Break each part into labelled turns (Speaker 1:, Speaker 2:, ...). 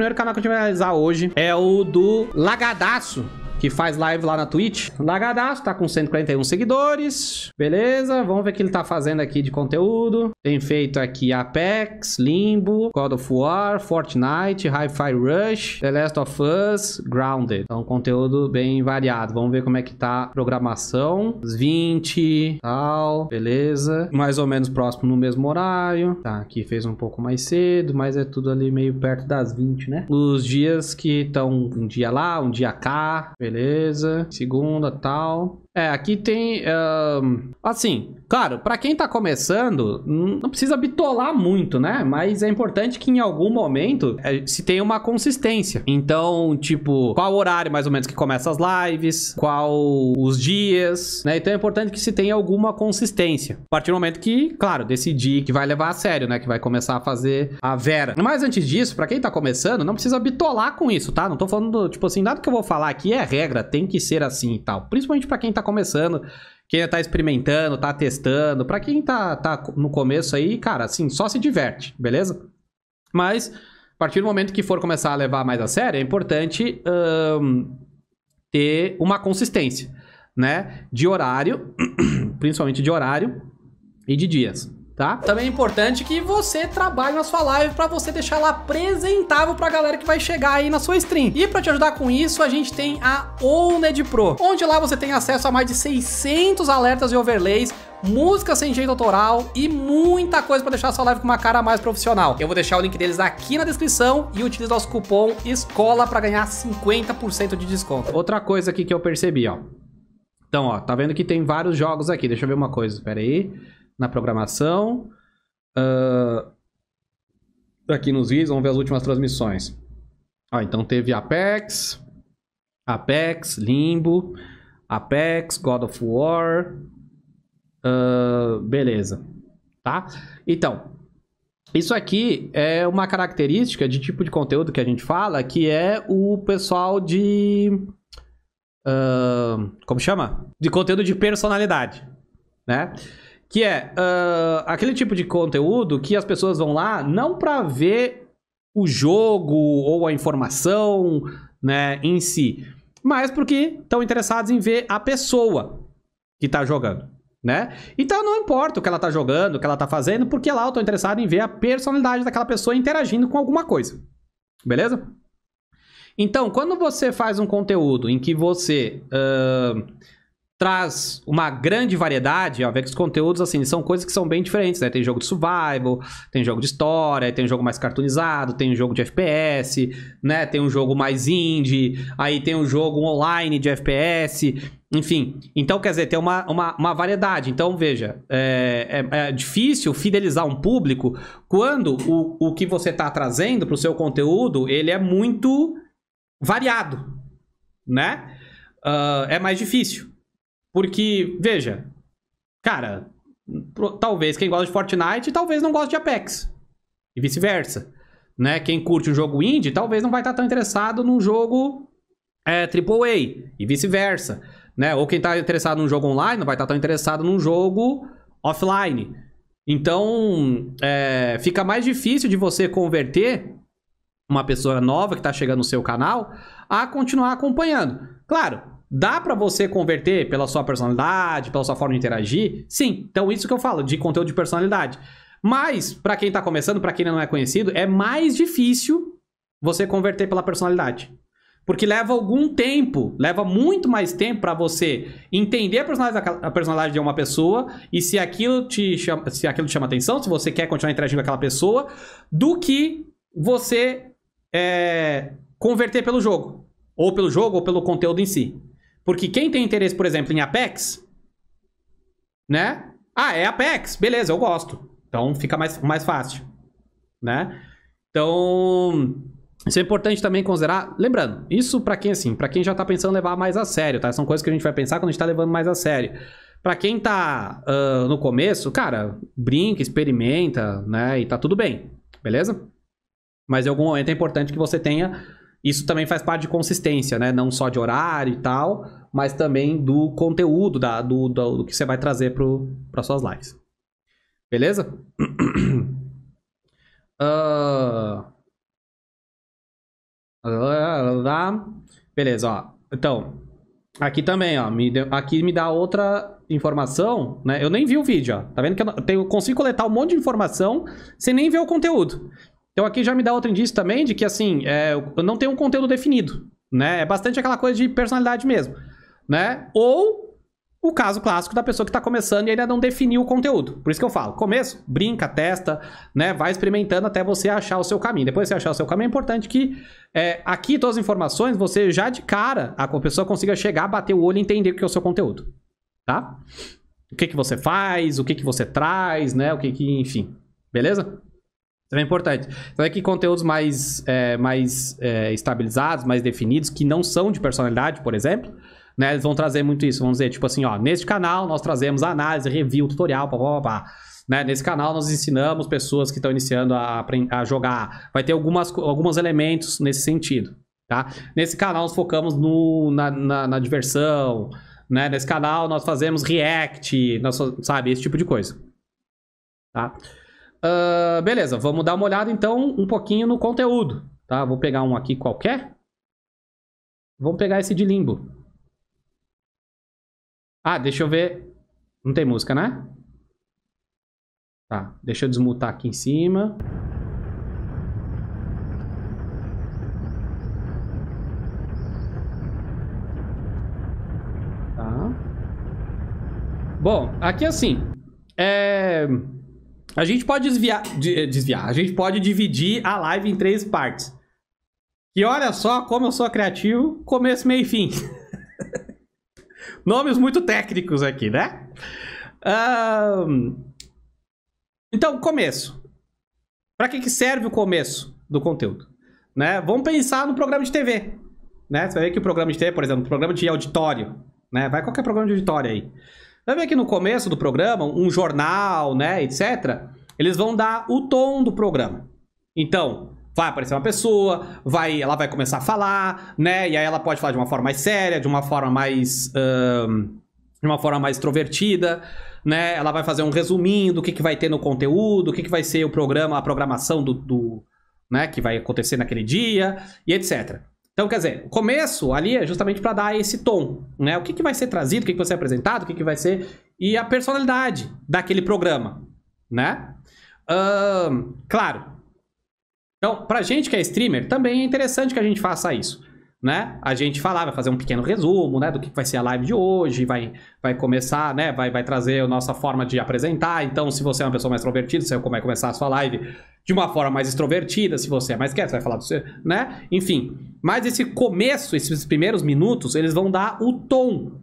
Speaker 1: primeiro canal que a gente vai analisar hoje é o do Lagadaço, que faz live lá na Twitch. Lagadaço, tá com 141 seguidores. Beleza, vamos ver o que ele tá fazendo aqui de conteúdo. Tem feito aqui Apex, Limbo, God of War, Fortnite, Hi-Fi Rush, The Last of Us, Grounded. Então, conteúdo bem variado. Vamos ver como é que tá a programação. 20, tal, beleza. Mais ou menos próximo no mesmo horário. Tá, aqui fez um pouco mais cedo, mas é tudo ali meio perto das 20, né? Os dias que estão um dia lá, um dia cá, beleza? beleza. Segunda, tal. É, aqui tem. assim, claro, para quem tá começando, não precisa bitolar muito, né? Mas é importante que em algum momento é, se tenha uma consistência. Então, tipo, qual horário mais ou menos que começa as lives, qual os dias, né? Então é importante que se tenha alguma consistência. A partir do momento que, claro, decidir que vai levar a sério, né? Que vai começar a fazer a Vera. Mas antes disso, para quem tá começando, não precisa bitolar com isso, tá? Não tô falando, tipo assim, nada que eu vou falar aqui é regra, tem que ser assim e tal. Principalmente para quem tá tá começando, quem tá experimentando, tá testando, para quem tá, tá no começo aí, cara, assim, só se diverte, beleza? Mas, a partir do momento que for começar a levar mais a sério, é importante ter uma consistência, né? De horário, principalmente de horário e de dias tá? Também é importante que você trabalhe na sua live para você deixar ela apresentável para a galera que vai chegar aí na sua stream. E para te ajudar com isso, a gente tem a OwnED Pro, onde lá você tem acesso a mais de 600 alertas e overlays música sem jeito autoral e muita coisa para deixar sua live com uma cara mais profissional. Eu vou deixar o link deles aqui na descrição e utilize nosso cupom ESCOLA para ganhar 50% de desconto. Outra coisa aqui que eu percebi, ó. Então, ó, tá vendo que tem vários jogos aqui. Deixa eu ver uma coisa, espera aí na programação. Uh, aqui nos vídeos, vamos ver as últimas transmissões. Ah, então teve Apex, Apex, Limbo, Apex, God of War. Uh, beleza. Tá? Então, isso aqui é uma característica de tipo de conteúdo que a gente fala, que é o pessoal de. Uh, como chama? De conteúdo de personalidade. Né? Que é uh, aquele tipo de conteúdo que as pessoas vão lá não para ver o jogo ou a informação né, em si, mas porque estão interessados em ver a pessoa que está jogando. Né? Então não importa o que ela está jogando, o que ela está fazendo, porque lá eu estou interessado em ver a personalidade daquela pessoa interagindo com alguma coisa. Beleza? Então, quando você faz um conteúdo em que você uh, traz uma grande variedade, ó, vê que os conteúdos, assim, são coisas que são bem diferentes, né? Tem jogo de survival, tem jogo de história, tem jogo mais cartoonizado, tem jogo de FPS, né? Tem um jogo mais indie, aí tem um jogo online de FPS, enfim. Então, quer dizer, tem uma, uma, uma variedade. Então, veja, é, é, é, difícil fidelizar um público quando o, o que você está trazendo para o seu conteúdo, ele é muito variado, né? Uh, é mais difícil. Porque, veja, cara, talvez quem gosta de Fortnite, talvez não goste de Apex. E vice-versa. Né? Quem curte um jogo indie, talvez não vai estar tá tão interessado num jogo é, AAA. E vice-versa. Né? Ou quem está interessado num jogo online, não vai estar tá tão interessado num jogo offline. Então, é, fica mais difícil de você converter uma pessoa nova que está chegando no seu canal a continuar acompanhando. Claro, Dá para você converter pela sua personalidade, pela sua forma de interagir? Sim. Então isso que eu falo de conteúdo de personalidade. Mas para quem tá começando, para quem não é conhecido, é mais difícil você converter pela personalidade. Porque leva algum tempo, leva muito mais tempo para você entender a personalidade, a personalidade, de uma pessoa e se aquilo, te chama, se aquilo te chama atenção, se você quer continuar interagindo com aquela pessoa, do que você é, converter pelo jogo. Ou pelo jogo, ou pelo conteúdo em si. Porque quem tem interesse, por exemplo, em Apex, né? Ah, é Apex, beleza, eu gosto. Então fica mais, mais fácil, né? Então, isso é importante também considerar. Lembrando, isso para quem assim, para quem já tá pensando levar mais a sério, tá? São coisas que a gente vai pensar quando a gente tá levando mais a sério. Para quem tá uh, no começo, cara, brinca, experimenta, né? E tá tudo bem, beleza? Mas em algum momento é importante que você tenha isso também faz parte de consistência, né? Não só de horário e tal, mas também do conteúdo, da, do, do, do que você vai trazer para suas lives. Beleza? uh... Beleza, ó. Então, aqui também, ó. Me deu, aqui me dá outra informação, né? Eu nem vi o vídeo, ó. Tá vendo que eu, tenho, consigo coletar um monte de informação sem nem ver o conteúdo. Então aqui já me dá outro indício também de que, assim, é, eu não tenho um conteúdo definido, né? É bastante aquela coisa de personalidade mesmo, né? Ou o caso clássico da pessoa que está começando e ainda não definiu o conteúdo. Por isso que eu falo, começo, brinca, testa, né? Vai experimentando até você achar o seu caminho. Depois que você achar o seu caminho, é importante que é, aqui todas as informações, você já de cara, a pessoa consiga chegar, bater o olho e entender o que é o seu conteúdo, tá? O que, que você faz, o que, que você traz, né? O que que, enfim, beleza? Também é importante. Então é que conteúdos mais, é, mais é, estabilizados, mais definidos, que não são de personalidade, por exemplo, né? Eles vão trazer muito isso. Vão dizer, tipo assim, ó, neste canal nós trazemos análise, review, tutorial, pá, pá, pá, Né? Nesse canal nós ensinamos pessoas que estão iniciando a, a jogar. Vai ter algumas, alguns elementos nesse sentido, tá? Nesse canal nós focamos no, na, na, na diversão, né? Nesse canal nós fazemos react, nós, sabe? Esse tipo de coisa, tá? Uh, beleza, vamos dar uma olhada então um pouquinho no conteúdo, tá? Vou pegar um aqui qualquer. Vamos pegar esse de limbo. Ah, deixa eu ver. Não tem música, né? Tá, deixa eu desmutar aqui em cima. Tá. Bom, aqui assim, é... A gente pode desviar, eh, desviar, a gente pode dividir a live em três partes. E olha só como eu sou criativo, começo, meio e fim. Nomes muito técnicos aqui, né? Um... Então, começo. Para que, que serve o começo do conteúdo? Né? Vamos pensar no programa de TV. Né? Você vai ver que o programa de TV, por exemplo, programa de auditório, né? Vai qualquer programa de auditório aí. Vai ver que no começo do programa, um jornal, né, etc., eles vão dar o tom do programa. Então, vai aparecer uma pessoa, vai, ela vai começar a falar, né, e aí ela pode falar de uma forma mais séria, de uma forma mais... de uma forma mais extrovertida, né? Ela vai fazer um resuminho do que, que vai ter no conteúdo, o que, que vai ser o programa, a programação do, do né, que vai acontecer naquele dia e etc. Então, quer dizer, o começo ali é justamente para dar esse tom, né? O que, que vai ser trazido, o que, que vai ser apresentado, o que, que vai ser... E a personalidade daquele programa, né? Um, claro. Então, pra gente que é streamer, também é interessante que a gente faça isso né? A gente falar, vai fazer um pequeno resumo, né, do que vai ser a live de hoje, vai, vai começar, né, vai, vai trazer a nossa forma de apresentar. Então, se você é uma pessoa mais extrovertida, você vai começar a sua live de uma forma mais extrovertida, se você é mais quieto, você vai falar do seu, né? Enfim, mas esse começo, esses primeiros minutos, eles vão dar o tom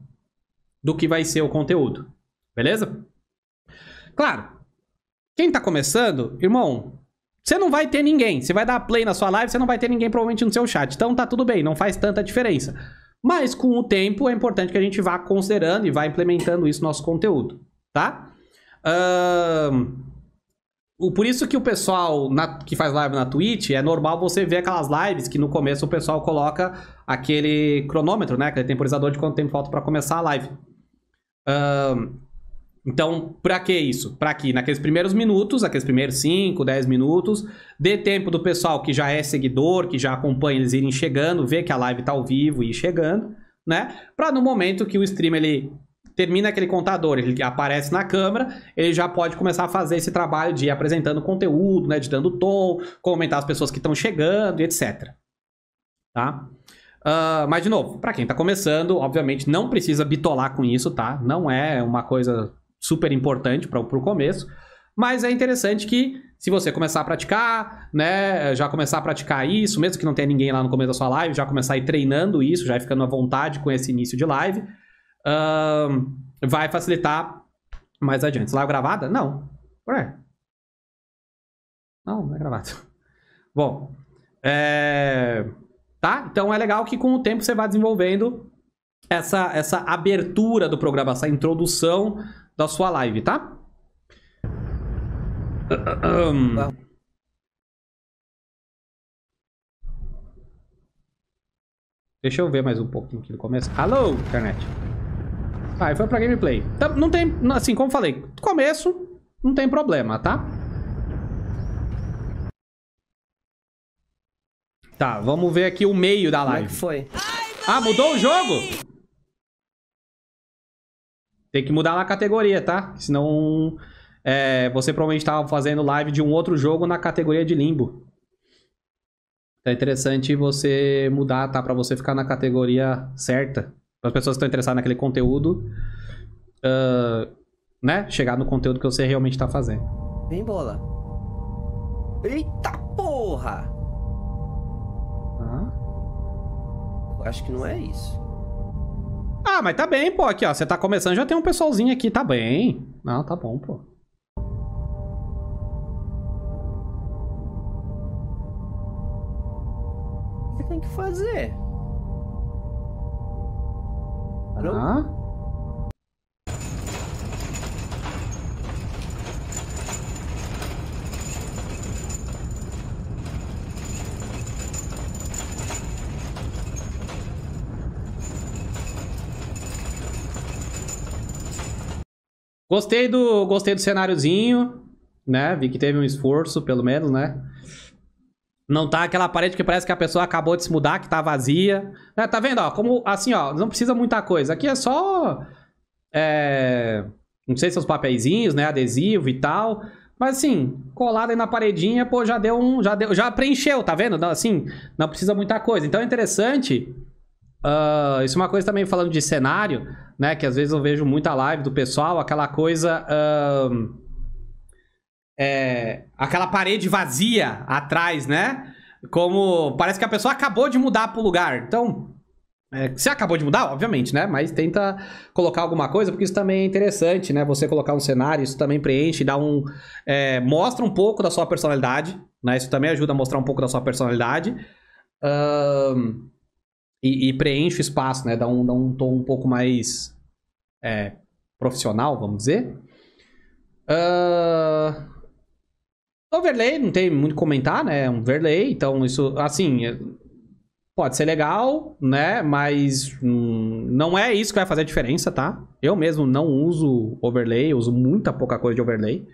Speaker 1: do que vai ser o conteúdo. Beleza? Claro. Quem tá começando, irmão, você não vai ter ninguém. Você vai dar play na sua live, você não vai ter ninguém provavelmente no seu chat. Então tá tudo bem, não faz tanta diferença. Mas com o tempo é importante que a gente vá considerando e vá implementando isso no nosso conteúdo, tá? Um, por isso que o pessoal na, que faz live na Twitch, é normal você ver aquelas lives que no começo o pessoal coloca aquele cronômetro, né? Aquele temporizador de quanto tempo falta para começar a live. Um, então, para que isso? Para que naqueles primeiros minutos, aqueles primeiros 5, 10 minutos, dê tempo do pessoal que já é seguidor, que já acompanha, eles irem chegando, ver que a live tá ao vivo e ir chegando, né? Para no momento que o stream ele termina aquele contador, ele aparece na câmera, ele já pode começar a fazer esse trabalho de ir apresentando conteúdo, né, de dando tom, comentar as pessoas que estão chegando, etc. Tá? Uh, mas, de novo, para quem tá começando, obviamente não precisa bitolar com isso, tá? Não é uma coisa super importante para o começo. Mas é interessante que se você começar a praticar, né, já começar a praticar isso, mesmo que não tenha ninguém lá no começo da sua live, já começar a ir treinando isso, já ir ficando à vontade com esse início de live, uh, vai facilitar mais adiante. Live gravada? Não. Ué. Não, não é gravada. Bom, é... tá? Então é legal que com o tempo você vá desenvolvendo essa, essa abertura do programa, essa introdução da sua live, tá? Um... Deixa eu ver mais um pouquinho aqui no começo. Alô, internet. Ah, foi pra gameplay. não tem, assim, como falei, começo, não tem problema, tá? Tá, vamos ver aqui o meio da live. Como é que foi? Ah, mudou o jogo? Tem que mudar na categoria, tá? Senão é, você provavelmente estava fazendo live de um outro jogo na categoria de limbo. é interessante você mudar, tá? Para você ficar na categoria certa. Para as pessoas que estão interessadas naquele conteúdo, uh, né? Chegar no conteúdo que você realmente está fazendo. Vem bola. Eita porra! Ah? Eu acho que não é isso. Ah, mas tá bem, pô. Aqui, ó. Você tá começando, já tem um pessoalzinho aqui. Tá bem. Não, tá bom, pô. O Você tem que fazer. Alô? Ah? Gostei do, gostei do cenáriozinho, né? Vi que teve um esforço, pelo menos, né? Não tá aquela parede que parece que a pessoa acabou de se mudar, que tá vazia. Né? Tá vendo, ó? Como, assim, ó, não precisa muita coisa. Aqui é só... É... Não sei se os papeizinhos, né? Adesivo e tal. Mas assim, colado aí na paredinha, pô, já deu um. Já, deu, já preencheu, tá vendo? Assim, não precisa muita coisa. Então é interessante Uh, isso é uma coisa também falando de cenário, né? Que às vezes eu vejo muita live do pessoal, aquela coisa. Uh, é, aquela parede vazia atrás, né? Como parece que a pessoa acabou de mudar pro lugar. Então, é, você acabou de mudar, obviamente, né? Mas tenta colocar alguma coisa, porque isso também é interessante, né? Você colocar um cenário, isso também preenche, dá um. É, mostra um pouco da sua personalidade, né? Isso também ajuda a mostrar um pouco da sua personalidade. Um, e, e, preenche o espaço, né? Dá um, dá um tom um pouco mais é, profissional, vamos dizer. Uh... Overlay, não tem muito o comentar, né? É um overlay, então isso, assim, é, pode ser legal, né? Mas hum, não é isso que vai fazer a diferença, tá? Eu mesmo não uso overlay, uso muita pouca coisa de overlay.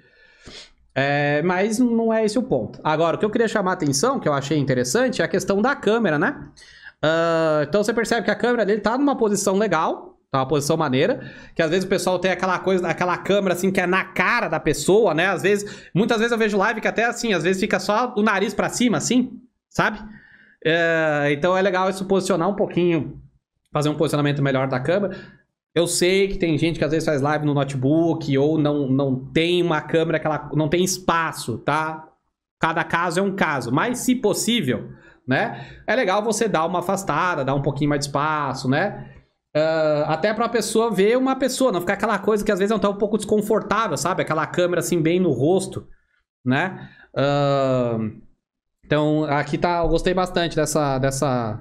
Speaker 1: É, mas não é esse o ponto. Agora, o que eu queria chamar a atenção, que eu achei interessante, é a questão da câmera, né? Ah, então você percebe que a câmera dele tá numa posição legal, tá uma posição maneira, que às vezes o pessoal tem aquela coisa, aquela câmera assim que é na cara da pessoa, né? Às vezes, muitas vezes eu vejo live que até assim, às vezes fica só o nariz para cima assim, sabe? É, então é legal isso posicionar um pouquinho, fazer um posicionamento melhor da câmera. Eu sei que tem gente que às vezes faz live no notebook ou não, não tem uma câmera que ela não tem espaço, tá? Cada caso é um caso, mas se possível, né? É legal você dar uma afastada, dar um pouquinho mais de espaço, né? Uh, até para a pessoa ver uma pessoa, não ficar aquela coisa que às vezes é um pouco desconfortável, sabe? Aquela câmera assim bem no rosto, né? Uh, então aqui tá, eu gostei bastante dessa, dessa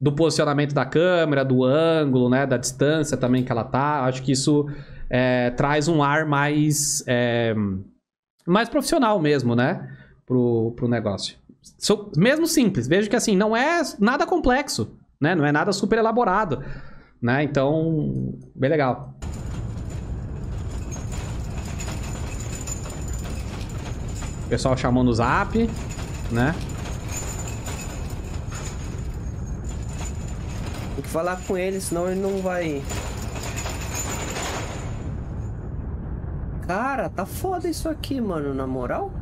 Speaker 1: do posicionamento da câmera, do ângulo, né? Da distância também que ela tá. Acho que isso é, traz um ar mais é, mais profissional mesmo, né? Pro, pro negócio mesmo simples. Vejo que assim, não é nada complexo, né? Não é nada super elaborado, né? Então, bem legal. O pessoal chamando o zap, né? Tem que falar com ele, senão ele não vai... Cara, tá foda isso aqui, mano, na moral.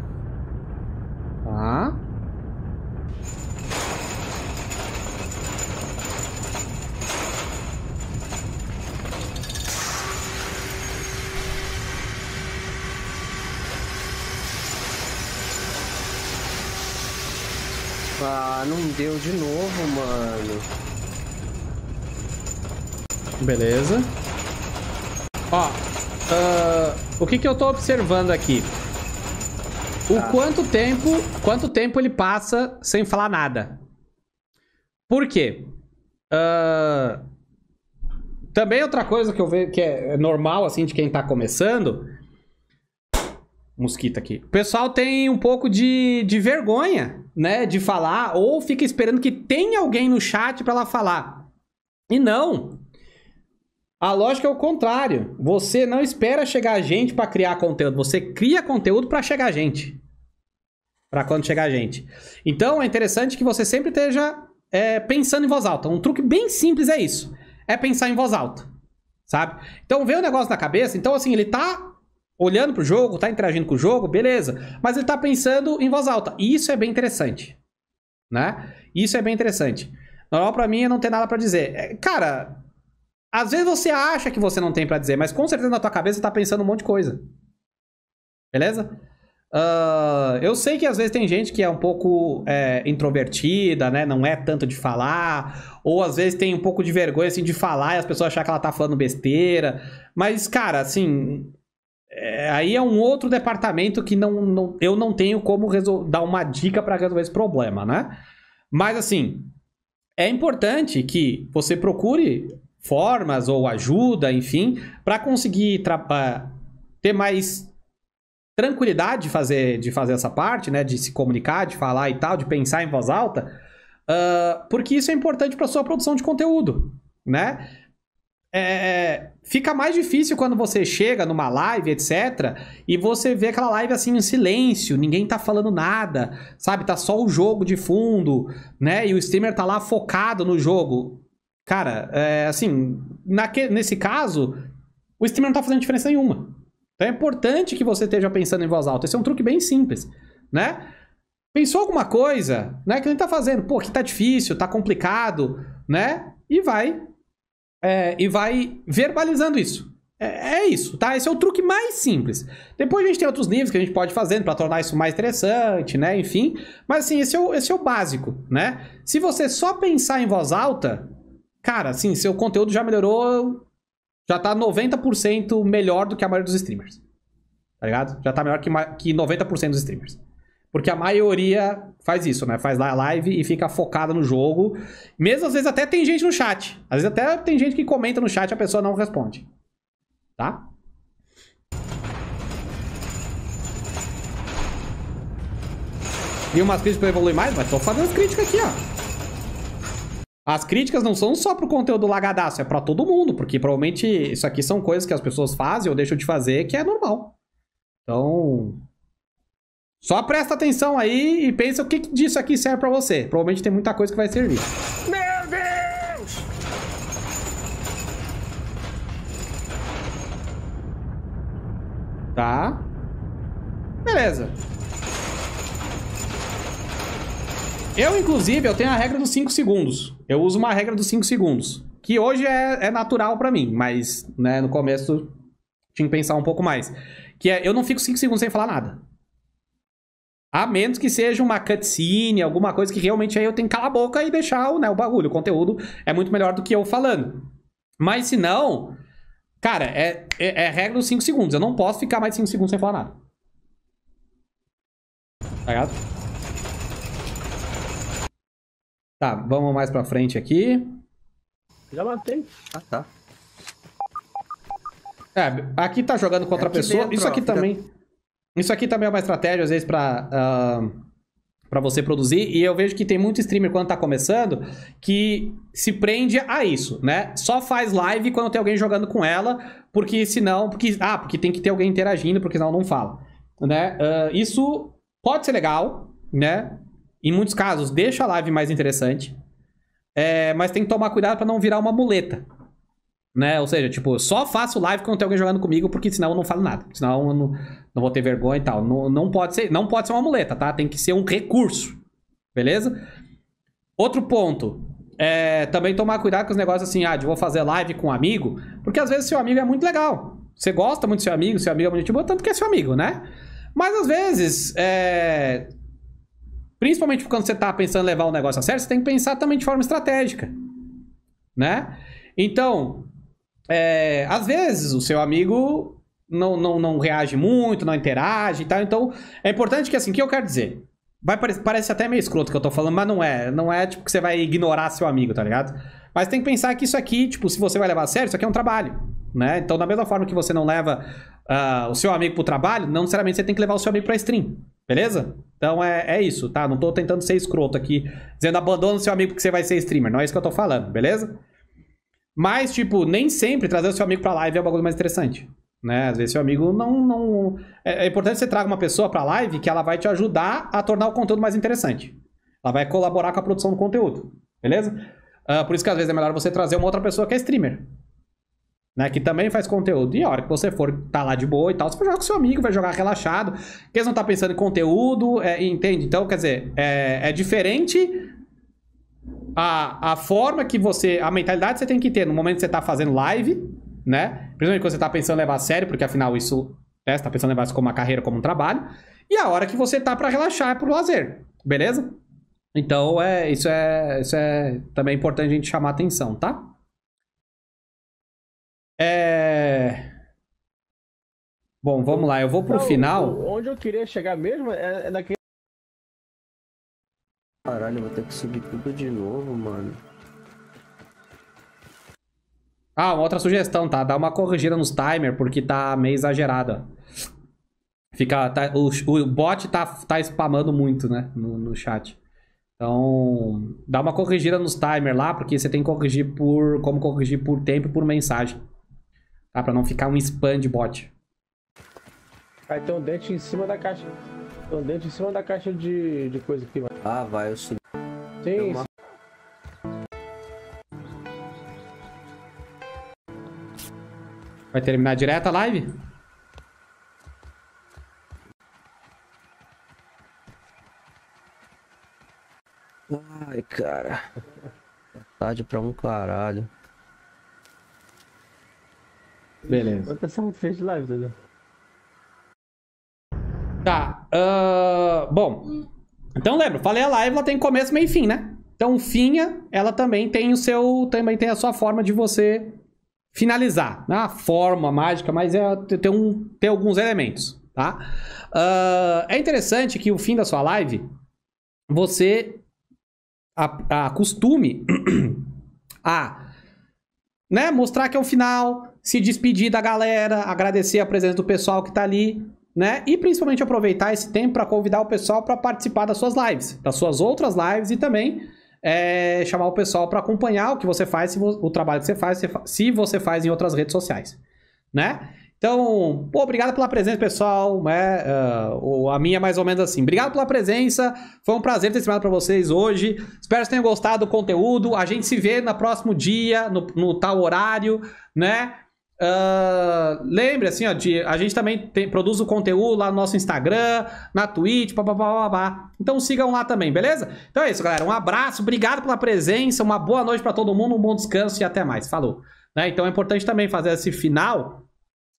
Speaker 1: Tá não deu de novo, mano. Beleza. Ó, uh, o que que eu tô observando aqui? O tá. quanto tempo, quanto tempo ele passa sem falar nada. Por quê? Uh, também outra coisa que eu vejo que é normal, assim, de quem tá começando, mosquito aqui. O pessoal tem um pouco de, de vergonha, né, de falar ou fica esperando que tenha alguém no chat para ela falar. E não. A lógica é o contrário. Você não espera chegar a gente para criar conteúdo, você cria conteúdo para chegar a gente. Para quando chegar a gente. Então é interessante que você sempre esteja é, pensando em voz alta. Um truque bem simples é isso: é pensar em voz alta, sabe? Então vê o negócio na cabeça. Então assim ele tá olhando pro jogo, tá interagindo com o jogo, beleza. Mas ele tá pensando em voz alta. E isso é bem interessante. Né? Isso é bem interessante. Normal para mim é não ter nada para dizer. É, cara, às vezes você acha que você não tem para dizer, mas com certeza na tua cabeça tá pensando um monte de coisa. Beleza? Uh, eu sei que às vezes tem gente que é um pouco é, introvertida, né? Não é tanto de falar. Ou às vezes tem um pouco de vergonha, assim, de falar e as pessoas acham que ela tá falando besteira. Mas, cara, assim... É, aí é um outro departamento que não, não eu não tenho como resol- dar uma dica para resolver esse problema, né? Mas assim, é importante que você procure formas ou ajuda, enfim, para conseguir tra- ah, ter mais tranquilidade de fazer, de fazer essa parte, né? De se comunicar, de falar e tal, de pensar em voz alta, uh, porque isso é importante para sua produção de conteúdo, né? É, é, é, fica mais difícil quando você chega numa live, etc, e você vê aquela live assim em silêncio, ninguém tá falando nada, sabe? Tá só o jogo de fundo, né? E o streamer tá lá focado no jogo. Cara, é, assim, naque, nesse caso, o streamer não tá fazendo diferença nenhuma. Então é importante que você esteja pensando em voz alta. Esse é um truque bem simples, né? Pensou alguma coisa, né? Que a gente tá fazendo, pô, que tá difícil, tá complicado, né? E vai é, e vai verbalizando isso. É, é, isso, tá? Esse é o truque mais simples. Depois a gente tem outros níveis que a gente pode fazer para tornar isso mais interessante, né? Enfim, mas assim, esse é, o, esse é o básico, né? Se você só pensar em voz alta, cara, assim, seu conteúdo já melhorou, já tá 90% melhor do que a maioria dos streamers. Tá ligado? Já tá melhor que, que 90% dos streamers. Porque a maioria faz isso, né? Faz lá a live e fica focada no jogo. Mesmo às vezes até tem gente no chat. Às vezes até tem gente que comenta no chat e a pessoa não responde. Tá? E umas críticas pra evoluir mais? Mas tô fazendo as críticas aqui, ó. As críticas não são só pro conteúdo lagadaço, é para todo mundo, porque provavelmente isso aqui são coisas que as pessoas fazem ou deixam de fazer, que é normal. Então, só presta atenção aí e pensa o que disso aqui serve pra você. Provavelmente tem muita coisa que vai servir. Meu Deus! Tá. Beleza. Eu, inclusive, eu tenho a regra dos 5 segundos. Eu uso uma regra dos 5 segundos. Que hoje é, é natural pra mim, mas né, no começo tinha que pensar um pouco mais. Que é, eu não fico 5 segundos sem falar nada. A menos que seja uma cutscene, alguma coisa que realmente aí eu tenho que calar a boca e deixar o, né, o bagulho. O conteúdo é muito melhor do que eu falando. Mas se não, cara, é, é, é regra dos 5 segundos. Eu não posso ficar mais 5 segundos sem falar nada. Tá ligado? Tá, vamos mais pra frente aqui. Já matei. Ah, tá. É, aqui tá jogando com outra é, pessoa. Dentro, Isso aqui ó, também. Fica... Isso aqui também é uma estratégia, às vezes, para uh, ah, pra você produzir. E eu vejo que tem muito streamer, quando tá começando, que se prende a isso, né? Só faz live quando tem alguém jogando com ela, porque senão... Porque, ah, porque tem que ter alguém interagindo, porque senão não fala. Né? Uh, isso pode ser legal, né? Em muitos casos, deixa a live mais interessante. É, mas tem que tomar cuidado para não virar uma muleta, né? Ou seja, tipo, só faço live quando tem alguém jogando comigo, porque senão eu não falo nada. Senão eu não, não vou ter vergonha e tal. Não, não, pode ser, não pode ser uma muleta, tá? Tem que ser um recurso. Beleza? Outro ponto. É, também tomar cuidado com os negócios assim, ah, de vou fazer live com um amigo, porque às vezes seu amigo é muito legal. Você gosta muito do seu amigo, seu amigo é muito bom, tanto que é seu amigo, né? Mas às vezes, é... principalmente quando você tá pensando em levar um negócio a sério, você tem que pensar também de forma estratégica, né? Então, é, às vezes o seu amigo não, não, não reage muito, não interage e tal. Então, é importante que assim, o que eu quero dizer? Vai parecer, parece até meio escroto que eu tô falando, mas não é. Não é tipo que você vai ignorar seu amigo, tá ligado? Mas tem que pensar que isso aqui, tipo, se você vai levar a sério, isso aqui é um trabalho, né? Então, da mesma forma que você não leva uh, o seu amigo pro trabalho, não necessariamente você tem que levar o seu amigo pra stream, beleza? Então é, é isso, tá? Não tô tentando ser escroto aqui, dizendo abandona o seu amigo porque você vai ser streamer. Não é isso que eu tô falando, beleza? Mas, tipo, nem sempre trazer o seu amigo pra live é o bagulho mais interessante. Né? Às vezes seu amigo não. não... É, é importante você traga uma pessoa pra live que ela vai te ajudar a tornar o conteúdo mais interessante. Ela vai colaborar com a produção do conteúdo. Beleza? Uh, por isso que às vezes é melhor você trazer uma outra pessoa que é streamer. Né, que também faz conteúdo. E a hora que você for tá lá de boa e tal, você vai jogar com seu amigo, vai jogar relaxado, porque eles não tá pensando em conteúdo, é, entende? Então, quer dizer, é, é diferente a, a forma que você. A mentalidade que você tem que ter no momento que você está fazendo live, né? Principalmente quando você está pensando levar a sério, porque afinal isso. Né, você tá pensando levar isso como uma carreira, como um trabalho. E a hora que você tá para relaxar é pro lazer, beleza? Então, é, isso é, isso é também é importante a gente chamar atenção, tá? É... Bom, vamos lá, eu vou pro então, final. Onde eu queria chegar mesmo é naquele é Caralho, vou ter que subir tudo de novo, mano. Ah, uma outra sugestão, tá? Dá uma corrigida nos timer, porque tá meio exagerada. Fica, tá, o, o bot tá, tá spamando muito, né? No, no chat. Então, dá uma corrigida nos timer lá, porque você tem que corrigir por... Como corrigir por tempo e por mensagem. Tá? Pra não ficar um spam de bot. Vai ter um dente em cima da caixa. Tô dentro em cima da caixa de, de coisa aqui, mano. Ah, vai, eu sim Sim, uma... Vai terminar direto a live? Ai, cara. Tarde pra um caralho. Beleza. Quantas são fez de live, Dudu? Tá, ah, bom, então lembra, falei a live, ela tem começo, meio e fim, né? Então, finha, ela também tem o seu, também tem a sua forma de você finalizar. Não é forma mágica, mas é, tem, um, tem alguns elementos, tá? Uh, é interessante que o fim da sua live, você acostume a né, mostrar que é o final, se despedir da galera, agradecer a presença do pessoal que tá ali, né? E principalmente aproveitar esse tempo para convidar o pessoal para participar das suas lives, das suas outras lives e também é, chamar o pessoal para acompanhar o que você faz, o trabalho que você faz, se você faz em outras redes sociais, né? Então, pô, obrigado pela presença, pessoal. Uh, a minha é mais ou menos assim. Obrigado pela presença. Foi um prazer ter streamado para vocês hoje. Espero que tenham gostado do conteúdo. A gente se vê no próximo dia, no, no tal horário, né? Uh, lembre assim, ó, de, a gente também tem, produz o conteúdo lá no nosso Instagram, na Twitch, papapá. Então sigam lá também, beleza? Então é isso, galera. Um abraço, obrigado pela presença, uma boa noite para todo mundo, um bom descanso e até mais. Falou. Né? Então é importante também fazer esse final,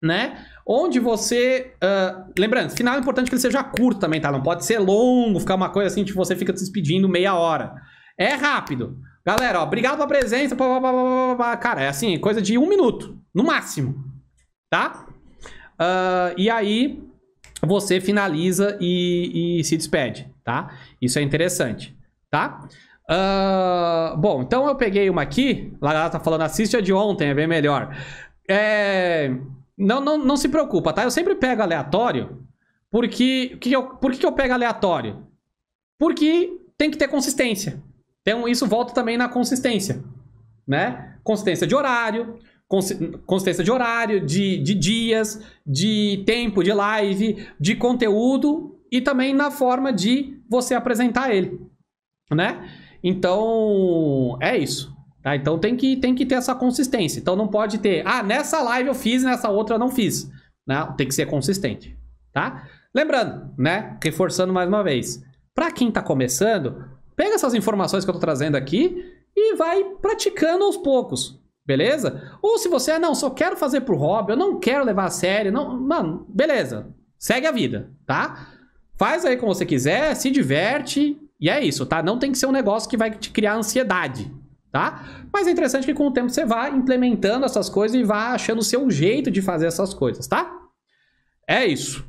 Speaker 1: né? Onde você. Uh, lembrando, final é importante que ele seja curto também, tá? Não pode ser longo, ficar uma coisa assim, tipo, você fica se despedindo meia hora. É rápido. Galera, ó, obrigado pela presença. Blá, blá, blá, blá, Cara, é assim, coisa de um minuto, no máximo. Tá? Uh, e aí, você finaliza e, e, se despede, tá? Isso é interessante, tá? Uh, bom, então eu peguei uma aqui. Lá ela tá falando, assiste a de ontem, é bem melhor. É, não, não, não se preocupa, tá? Eu sempre pego aleatório, porque... Que eu, por que eu pego aleatório? Porque tem que ter consistência. Então, isso volta também na consistência, né? Consistência de horário, consistência de horário, de, de dias, de tempo de live, de conteúdo e também na forma de você apresentar ele, né? Então, é isso. Tá? Então tem que, tem que ter essa consistência. Então não pode ter, ah, nessa live eu fiz, nessa outra eu não fiz. Né? Tem que ser consistente, tá? Lembrando, né? Reforçando mais uma vez. Para quem está começando, Pega essas informações que eu estou trazendo aqui e vai praticando aos poucos. Beleza? Ou se você, ah, não, só quero fazer o hobby, eu não quero levar a sério, não, mano, beleza. Segue a vida, tá? Faz aí como você quiser, se diverte e é isso, tá? Não tem que ser um negócio que vai te criar ansiedade, tá? Mas é interessante que com o tempo você vá implementando essas coisas e vá achando o seu jeito de fazer essas coisas, tá? É isso.